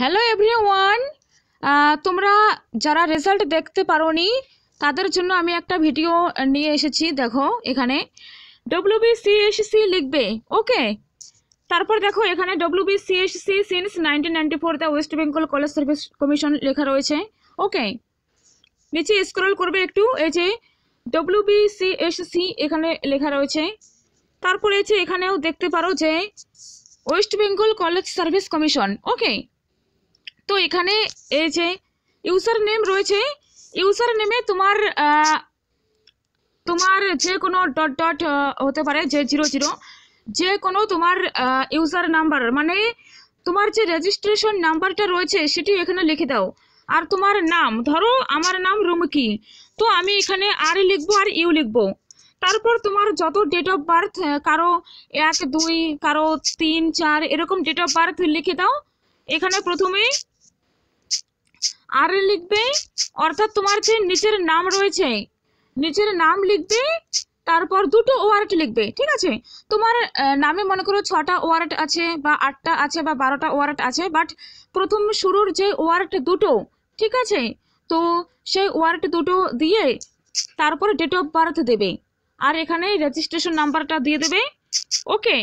hello every one তোমরা যারা result দেখতে পারো তাদের জন্য আমি একটা ভিডিও নিয়ে এসেছি দেখো এখানে বিসিএসসি লিখবে ওকে তারপর দেখো এখানে BCSC since nineteen four West Bengal College Service Commission লেখা রয়েছে ওকে নিচে স্ক্রল করবে একটু এই যে ডব্লিউবিসিএসসি এখানে লেখা রয়েছে তারপর এই যে এখানেও দেখতে পারো যে West Bengal College Service Commission okay তো এখানে এই যে ইউজার নেম রয়েছে ইউজার নেমে তোমার তোমার যে কোনো ডট ডট হতে পারে যে জিরো জিরো যে কোনো তোমার ইউজার নাম্বার মানে তোমার যে রেজিস্ট্রেশন নাম্বারটা রয়েছে সেটি এখানে লিখে দাও আর তোমার নাম ধরো আমার নাম রুমকি তো আমি এখানে আর লিখবো আর ইউ লিখবো তারপর তোমার যত ডেট অফ বার্থ কারো এক দুই কারো তিন চার এরকম ডেট অফ বার্থ লিখে দাও এখানে প্রথমে আর লিখবে অর্থাৎ তোমার যে নিচের নাম রয়েছে নিচের নাম লিখবে তারপর দুটো ওয়ারেট লিখবে ঠিক আছে তোমার নামে মনে করো ছটা ওয়ারেট আছে বা আটটা আছে বা বারোটা ওয়ারেট আছে বাট প্রথম শুরুর যে ওয়ারেট দুটো ঠিক আছে তো সেই ওয়ারেট দুটো দিয়ে তারপরে ডেট অফ বার্থ দেবে আর এখানে রেজিস্ট্রেশন নাম্বারটা দিয়ে দেবে ওকে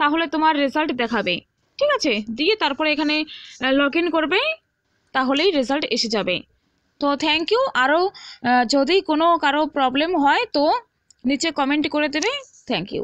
তাহলে তোমার রেজাল্ট দেখাবে ঠিক আছে দিয়ে তারপরে এখানে লগ করবে তাহলেই রেজাল্ট এসে যাবে তো থ্যাংক ইউ আরও যদি কোনো কারো প্রবলেম হয় তো নিচে কমেন্ট করে দেবে থ্যাংক ইউ